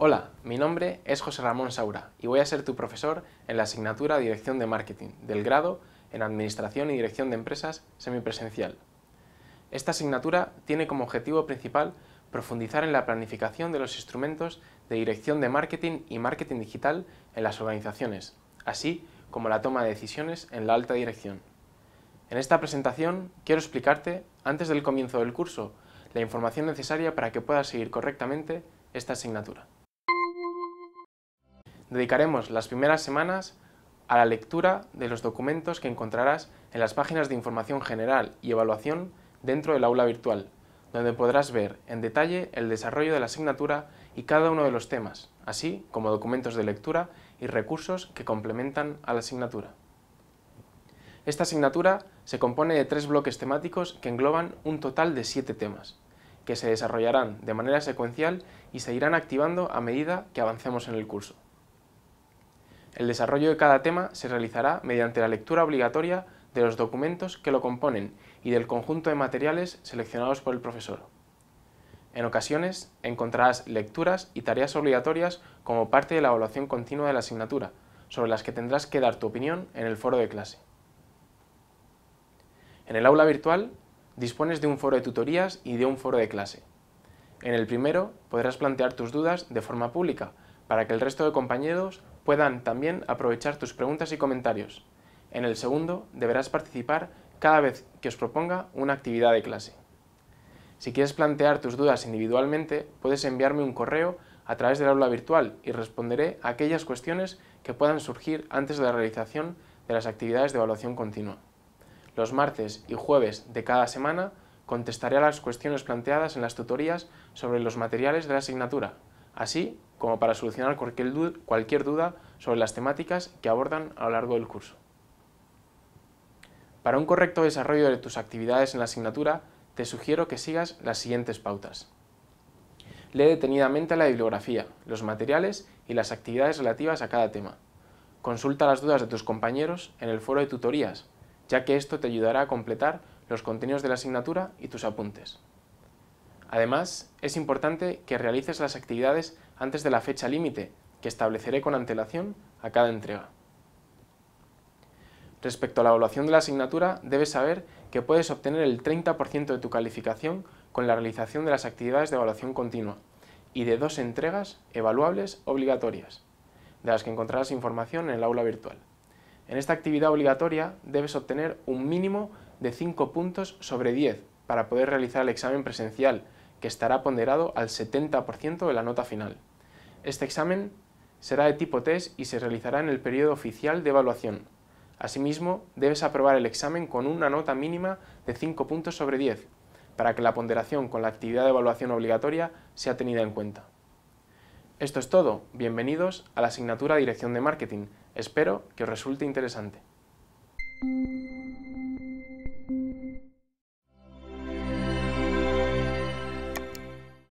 Hola, mi nombre es José Ramón Saura y voy a ser tu profesor en la asignatura Dirección de Marketing del grado en Administración y Dirección de Empresas semipresencial. Esta asignatura tiene como objetivo principal profundizar en la planificación de los instrumentos de dirección de marketing y marketing digital en las organizaciones, así como la toma de decisiones en la alta dirección. En esta presentación quiero explicarte, antes del comienzo del curso, la información necesaria para que puedas seguir correctamente esta asignatura dedicaremos las primeras semanas a la lectura de los documentos que encontrarás en las páginas de información general y evaluación dentro del aula virtual, donde podrás ver en detalle el desarrollo de la asignatura y cada uno de los temas, así como documentos de lectura y recursos que complementan a la asignatura. Esta asignatura se compone de tres bloques temáticos que engloban un total de siete temas, que se desarrollarán de manera secuencial y se irán activando a medida que avancemos en el curso. El desarrollo de cada tema se realizará mediante la lectura obligatoria de los documentos que lo componen y del conjunto de materiales seleccionados por el profesor. En ocasiones encontrarás lecturas y tareas obligatorias como parte de la evaluación continua de la asignatura, sobre las que tendrás que dar tu opinión en el foro de clase. En el aula virtual dispones de un foro de tutorías y de un foro de clase. En el primero podrás plantear tus dudas de forma pública para que el resto de compañeros puedan también aprovechar tus preguntas y comentarios. En el segundo, deberás participar cada vez que os proponga una actividad de clase. Si quieres plantear tus dudas individualmente, puedes enviarme un correo a través del aula virtual y responderé a aquellas cuestiones que puedan surgir antes de la realización de las actividades de evaluación continua. Los martes y jueves de cada semana contestaré a las cuestiones planteadas en las tutorías sobre los materiales de la asignatura, así como para solucionar cualquier duda sobre las temáticas que abordan a lo largo del curso. Para un correcto desarrollo de tus actividades en la asignatura, te sugiero que sigas las siguientes pautas. Lee detenidamente la bibliografía, los materiales y las actividades relativas a cada tema. Consulta las dudas de tus compañeros en el foro de tutorías, ya que esto te ayudará a completar los contenidos de la asignatura y tus apuntes. Además, es importante que realices las actividades antes de la fecha límite, que estableceré con antelación a cada entrega. Respecto a la evaluación de la asignatura, debes saber que puedes obtener el 30% de tu calificación con la realización de las actividades de evaluación continua y de dos entregas evaluables obligatorias, de las que encontrarás información en el aula virtual. En esta actividad obligatoria debes obtener un mínimo de 5 puntos sobre 10 para poder realizar el examen presencial que estará ponderado al 70% de la nota final. Este examen será de tipo test y se realizará en el periodo oficial de evaluación. Asimismo, debes aprobar el examen con una nota mínima de 5 puntos sobre 10, para que la ponderación con la actividad de evaluación obligatoria sea tenida en cuenta. Esto es todo. Bienvenidos a la asignatura Dirección de Marketing. Espero que os resulte interesante.